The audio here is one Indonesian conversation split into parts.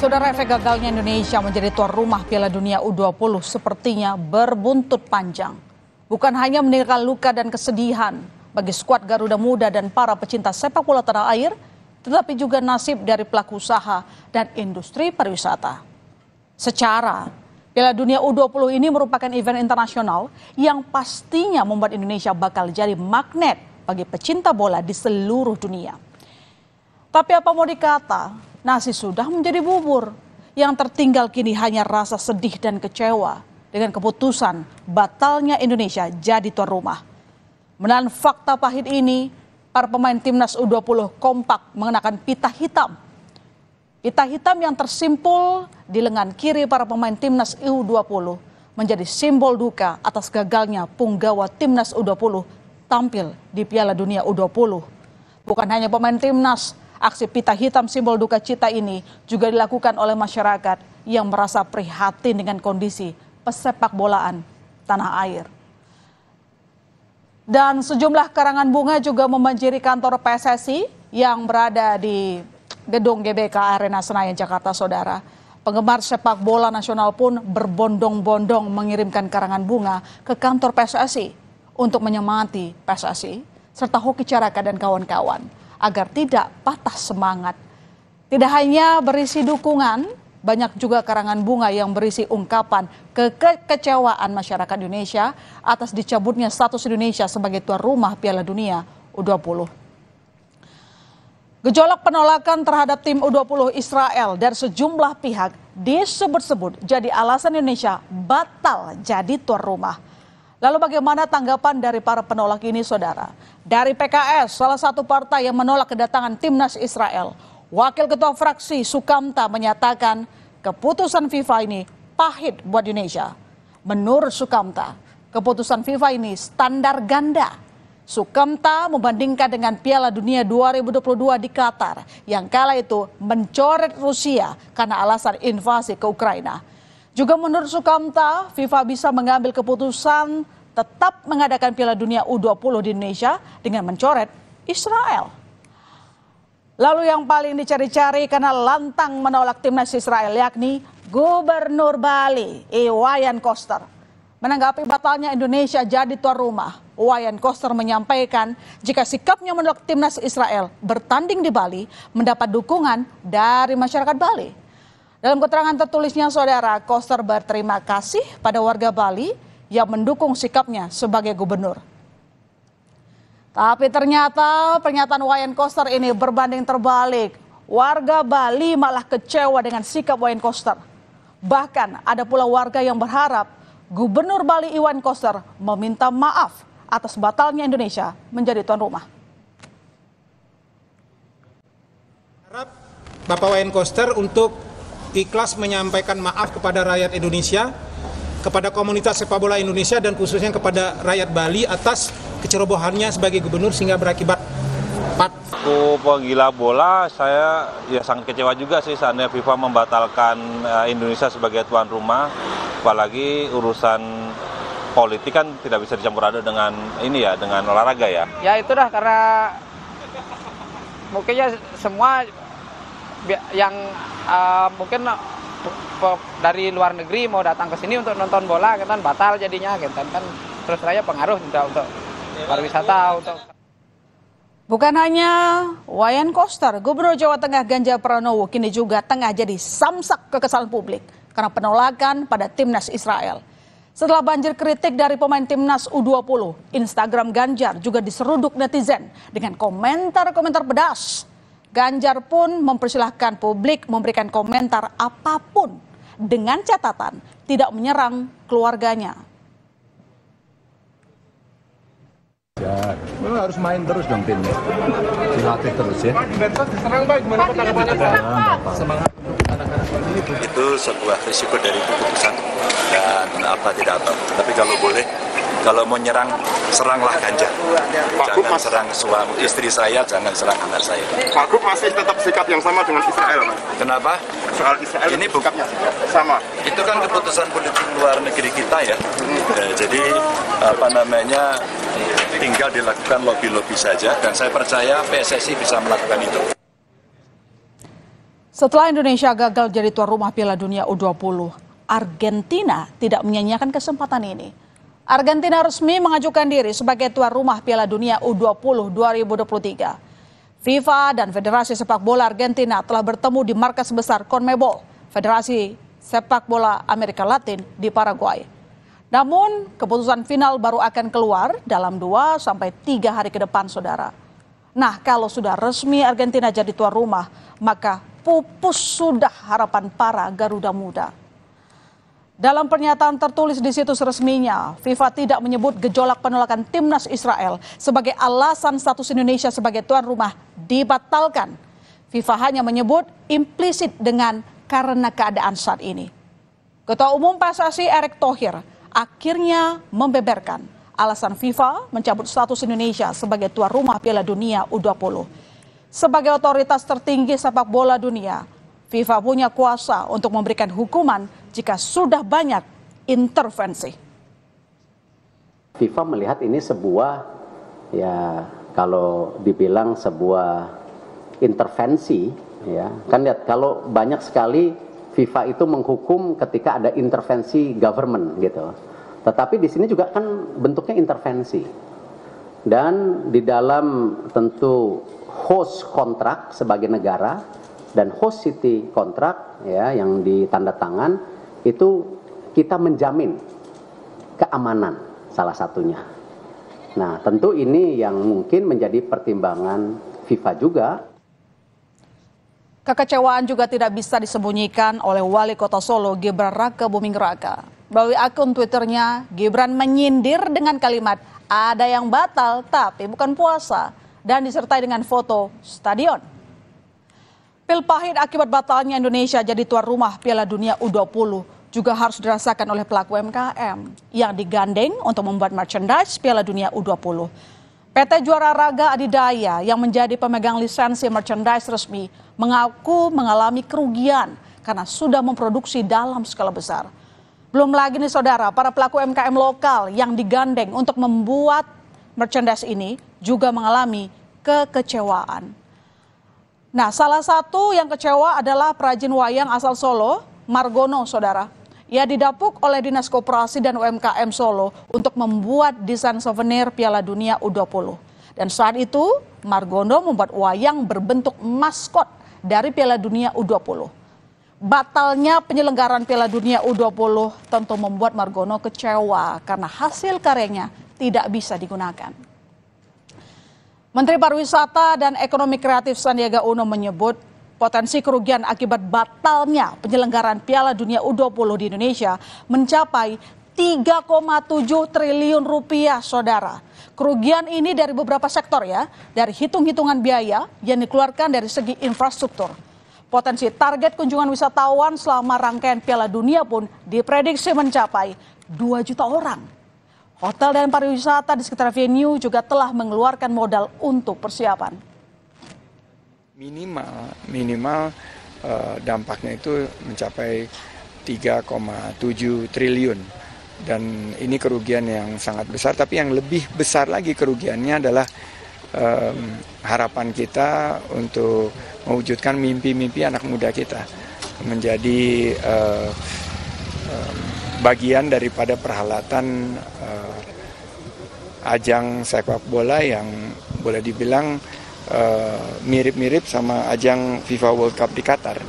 Saudara efek gagalnya Indonesia menjadi tuan rumah Piala Dunia U20 sepertinya berbuntut panjang. Bukan hanya meninggalkan luka dan kesedihan bagi skuad Garuda Muda dan para pecinta sepak bola tanah air, tetapi juga nasib dari pelaku usaha dan industri pariwisata. Secara Piala Dunia U20 ini merupakan event internasional yang pastinya membuat Indonesia bakal jadi magnet bagi pecinta bola di seluruh dunia. Tapi apa mau dikata, Nasi sudah menjadi bubur. Yang tertinggal kini hanya rasa sedih dan kecewa dengan keputusan batalnya Indonesia jadi tuan rumah. Menahan fakta pahit ini, para pemain timnas U20 kompak mengenakan pita hitam. Pita hitam yang tersimpul di lengan kiri para pemain timnas U20 menjadi simbol duka atas gagalnya punggawa timnas U20 tampil di Piala Dunia U20. Bukan hanya pemain timnas, Aksi pita hitam simbol duka cita ini juga dilakukan oleh masyarakat yang merasa prihatin dengan kondisi pesepak bolaan tanah air. Dan sejumlah karangan bunga juga membanjiri kantor PSSI yang berada di gedung GBK Arena Senayan Jakarta Saudara. Penggemar sepak bola nasional pun berbondong-bondong mengirimkan karangan bunga ke kantor PSSI untuk menyemati PSSI serta Hoki Caraka dan kawan-kawan agar tidak patah semangat. Tidak hanya berisi dukungan, banyak juga karangan bunga yang berisi ungkapan kekecewaan masyarakat Indonesia atas dicabutnya status Indonesia sebagai tuan rumah Piala Dunia U20. Gejolak penolakan terhadap tim U20 Israel dari sejumlah pihak disebut-sebut jadi alasan Indonesia batal jadi tuan rumah. Lalu bagaimana tanggapan dari para penolak ini saudara? Dari PKS, salah satu partai yang menolak kedatangan timnas Israel, Wakil Ketua Fraksi Sukamta menyatakan keputusan FIFA ini pahit buat Indonesia. Menurut Sukamta, keputusan FIFA ini standar ganda. Sukamta membandingkan dengan Piala Dunia 2022 di Qatar yang kala itu mencoret Rusia karena alasan invasi ke Ukraina. Juga menurut Sukamta, FIFA bisa mengambil keputusan tetap mengadakan Piala Dunia U20 di Indonesia dengan mencoret Israel. Lalu yang paling dicari-cari karena lantang menolak timnas Israel yakni Gubernur Bali, Iwayan Koster. Menanggapi batalnya Indonesia jadi tuan rumah, Wayan Koster menyampaikan jika sikapnya menolak timnas Israel bertanding di Bali mendapat dukungan dari masyarakat Bali. Dalam keterangan tertulisnya, Saudara Koster berterima kasih pada warga Bali yang mendukung sikapnya sebagai gubernur. Tapi ternyata pernyataan Wayan Koster ini berbanding terbalik. Warga Bali malah kecewa dengan sikap Wayan Koster. Bahkan ada pula warga yang berharap Gubernur Bali Iwan Koster meminta maaf atas batalnya Indonesia menjadi tuan rumah. Harap Bapak Wayan Koster untuk ikhlas menyampaikan maaf kepada rakyat Indonesia, kepada komunitas sepak bola Indonesia dan khususnya kepada rakyat Bali atas kecerobohannya sebagai gubernur sehingga berakibat pat. Aku penggila bola, saya ya sangat kecewa juga sih seandainya FIFA membatalkan eh, Indonesia sebagai tuan rumah, apalagi urusan politik kan tidak bisa dicampur aduk dengan ini ya, dengan olahraga ya. Ya itu dah karena mungkin semua yang uh, mungkin dari luar negeri mau datang ke sini untuk nonton bola gitu kan batal jadinya gitu kan, kan terus saya pengaruh juga untuk pariwisata untuk Bukan hanya Wayan Koster, Gubernur Jawa Tengah Ganjar Pranowo kini juga tengah jadi samsak kekesalan publik karena penolakan pada timnas Israel. Setelah banjir kritik dari pemain timnas U20, Instagram Ganjar juga diseruduk netizen dengan komentar-komentar pedas Ganjar pun mempersilahkan publik memberikan komentar apapun dengan catatan tidak menyerang keluarganya. Ya, lu harus main terus dong timnya. Dilatih terus ya. Semangat itu sebuah risiko dari keputusan dan apa tidak apa. Tapi kalau boleh kalau mau nyerang seranglah Ganjar. Pak jangan mas... serang suami istri saya, jangan serang anak saya. Pak Gup masih tetap sikap yang sama dengan Israel. Mas. Kenapa? Soal Israel ini sikapnya sama. Itu kan keputusan politik luar negeri kita ya. ya jadi apa namanya tinggal dilakukan lobby-lobby saja dan saya percaya PSSI bisa melakukan itu. Setelah Indonesia gagal jadi tuan rumah Piala Dunia U20, Argentina tidak menyanyiakan kesempatan ini. Argentina resmi mengajukan diri sebagai tuan rumah Piala Dunia U20 2023. FIFA dan Federasi Sepak Bola Argentina telah bertemu di markas besar CONMEBOL, Federasi Sepak Bola Amerika Latin di Paraguay. Namun, keputusan final baru akan keluar dalam 2 sampai 3 hari ke depan, Saudara. Nah, kalau sudah resmi Argentina jadi tuan rumah, maka pupus sudah harapan para Garuda Muda. Dalam pernyataan tertulis di situs resminya, FIFA tidak menyebut gejolak penolakan timnas Israel sebagai alasan status Indonesia sebagai tuan rumah dibatalkan. FIFA hanya menyebut implisit dengan karena keadaan saat ini. Ketua Umum PSSI Erick Thohir akhirnya membeberkan alasan FIFA mencabut status Indonesia sebagai tuan rumah Piala Dunia U20. Sebagai otoritas tertinggi sepak bola dunia, FIFA punya kuasa untuk memberikan hukuman jika sudah banyak intervensi. FIFA melihat ini sebuah ya kalau dibilang sebuah intervensi ya kan lihat kalau banyak sekali FIFA itu menghukum ketika ada intervensi government gitu. Tetapi di sini juga kan bentuknya intervensi. Dan di dalam tentu host kontrak sebagai negara dan host city kontrak ya yang ditanda tangan itu kita menjamin keamanan salah satunya. Nah, tentu ini yang mungkin menjadi pertimbangan FIFA juga. Kekecewaan juga tidak bisa disembunyikan oleh Wali Kota Solo Gibran Raka Buming Raka. Melalui akun Twitternya, Gibran menyindir dengan kalimat, ada yang batal tapi bukan puasa. Dan disertai dengan foto stadion. Pil pahit akibat batalnya Indonesia jadi tuan rumah Piala Dunia U20 juga harus dirasakan oleh pelaku UMKM yang digandeng untuk membuat merchandise Piala Dunia U20. PT Juara Raga Adidaya yang menjadi pemegang lisensi merchandise resmi mengaku mengalami kerugian karena sudah memproduksi dalam skala besar. Belum lagi nih saudara, para pelaku UMKM lokal yang digandeng untuk membuat merchandise ini juga mengalami kekecewaan. Nah, salah satu yang kecewa adalah perajin wayang asal Solo, Margono, saudara. Ia didapuk oleh Dinas Koperasi dan UMKM Solo untuk membuat desain souvenir Piala Dunia U20. Dan saat itu, Margono membuat wayang berbentuk maskot dari Piala Dunia U20. Batalnya penyelenggaraan Piala Dunia U20 tentu membuat Margono kecewa karena hasil karyanya tidak bisa digunakan. Menteri Pariwisata dan Ekonomi Kreatif Sandiaga Uno menyebut potensi kerugian akibat batalnya penyelenggaraan Piala Dunia U20 di Indonesia mencapai 3,7 triliun rupiah, saudara. Kerugian ini dari beberapa sektor ya, dari hitung-hitungan biaya yang dikeluarkan dari segi infrastruktur. Potensi target kunjungan wisatawan selama rangkaian Piala Dunia pun diprediksi mencapai 2 juta orang. Hotel dan pariwisata di sekitar venue juga telah mengeluarkan modal untuk persiapan. Minimal, minimal eh, dampaknya itu mencapai 3,7 triliun dan ini kerugian yang sangat besar tapi yang lebih besar lagi kerugiannya adalah um, harapan kita untuk mewujudkan mimpi-mimpi anak muda kita menjadi um, um, bagian daripada perhelatan uh, eh, ajang sepak bola yang boleh dibilang eh, mirip-mirip uh, sama ajang FIFA World Cup di Qatar.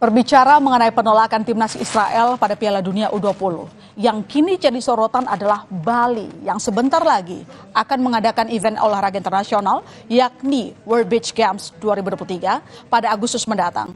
Berbicara mengenai penolakan timnas Israel pada Piala Dunia U20, yang kini jadi sorotan adalah Bali yang sebentar lagi akan mengadakan event olahraga internasional yakni World Beach Games 2023 pada Agustus mendatang.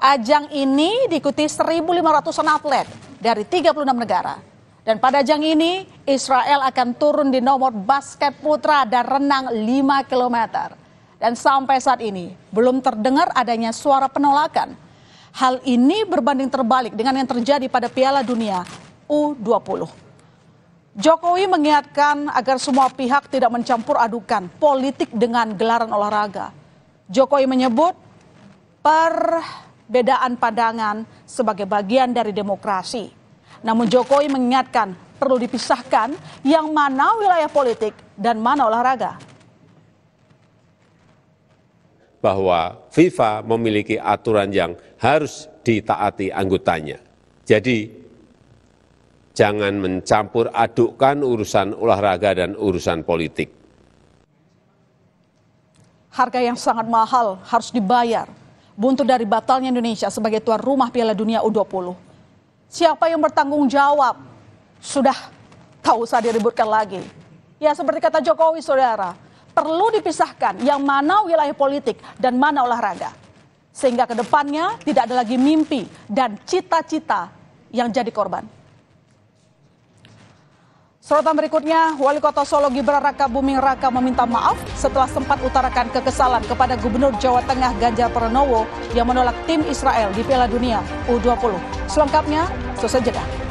Ajang ini diikuti 1500 atlet dari 36 negara. Dan pada ajang ini, Israel akan turun di nomor basket putra dan renang 5 km. Dan sampai saat ini, belum terdengar adanya suara penolakan. Hal ini berbanding terbalik dengan yang terjadi pada Piala Dunia U20. Jokowi mengingatkan agar semua pihak tidak mencampur adukan politik dengan gelaran olahraga. Jokowi menyebut per perbedaan pandangan sebagai bagian dari demokrasi. Namun Jokowi mengingatkan perlu dipisahkan yang mana wilayah politik dan mana olahraga. Bahwa FIFA memiliki aturan yang harus ditaati anggotanya. Jadi jangan mencampur adukkan urusan olahraga dan urusan politik. Harga yang sangat mahal harus dibayar buntut dari batalnya Indonesia sebagai tuan rumah Piala Dunia U20. Siapa yang bertanggung jawab? Sudah tak usah diributkan lagi. Ya seperti kata Jokowi saudara, perlu dipisahkan yang mana wilayah politik dan mana olahraga. Sehingga kedepannya tidak ada lagi mimpi dan cita-cita yang jadi korban. Sorotan berikutnya, Wali Kota Solo Gibran Raka Buming Raka meminta maaf setelah sempat utarakan kekesalan kepada Gubernur Jawa Tengah Ganjar Pranowo yang menolak tim Israel di Piala Dunia U20. Selengkapnya, selesai jeda. Ya.